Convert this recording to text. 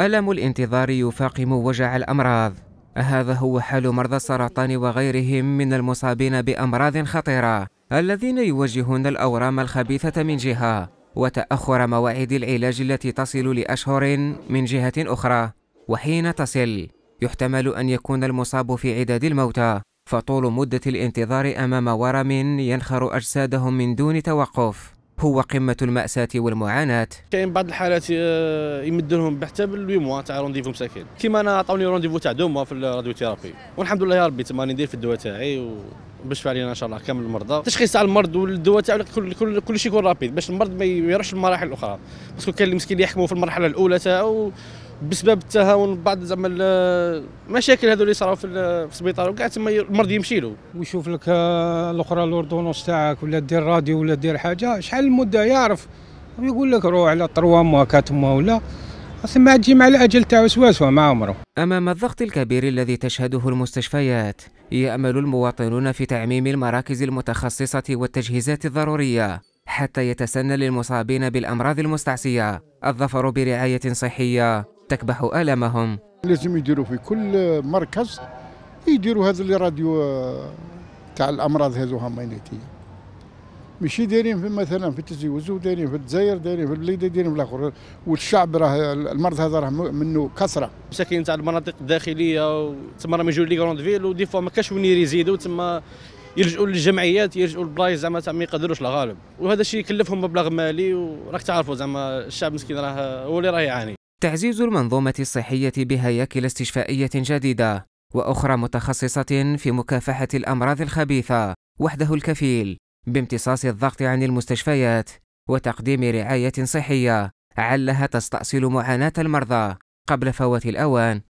ألم الانتظار يفاقم وجع الأمراض هذا هو حال مرضى السرطان وغيرهم من المصابين بأمراض خطيرة الذين يواجهون الأورام الخبيثة من جهة وتأخر مواعيد العلاج التي تصل لأشهر من جهة أخرى وحين تصل يحتمل أن يكون المصاب في عداد الموتى فطول مدة الانتظار أمام ورم ينخر أجسادهم من دون توقف هو قمة المأساة والمعاناة كاين بعض الحالات آه، يمدونهم حتى بالويموا تاع رونديفو مساكين كيما انا عطوني رونديفو تاع دوما في الراديو ثيرابي والحمد لله يا ربي تما ندير في الدواء تاعي وباش علينا ان شاء الله كامل المرضى تشخيص تاع المرض والدواء تاعو كل كل كل شيء يكون رابيد باش المرض ما يروحش للمراحل الاخرى باسكو كاين المسكين اللي يحكموا في المرحله الاولى تاعو بسبب التهاون بعض زعما المشاكل هذو اللي صراو في السبيطار وكاع تما المرض يمشي له ويشوف لك آه، الاخرى لوردونوس تاعك ولا دير راديو ولا دير حاجه شحال المده يعرف ويقول لك روح على طروا موا كات موا ولا ما تجي مع الاجل تاع وسواس مع عمره امام الضغط الكبير الذي تشهده المستشفيات يامل المواطنون في تعميم المراكز المتخصصه والتجهيزات الضروريه حتى يتسنى للمصابين بالامراض المستعصيه الظفر برعايه صحيه تكبح آلامهم لازم يديروا في كل مركز يديروا هذا الراديو آه، تاع الامراض هذو هامينيتيه ماشي دايرين في مثلا في تزيوز ودايرين في الجزائر دايرين في البلاد دايرين في الاخر والشعب راه المرض هذا راه منه كثره مساكين تاع المناطق الداخليه تما راهم يجيو لي كروند فيل ودي فوا ما كاش وين يزيدوا تما يلجؤوا للجمعيات يلجؤوا لبلايص زعما ما يقدروش الغالب وهذا الشيء يكلفهم مبلغ مالي وراك تعرفوا زعما الشعب مسكين راه هو اللي راه يعاني تعزيز المنظومة الصحية بهياكل استشفائية جديدة وأخرى متخصصة في مكافحة الأمراض الخبيثة وحده الكفيل بامتصاص الضغط عن المستشفيات وتقديم رعاية صحية علها تستأصل معاناة المرضى قبل فوات الأوان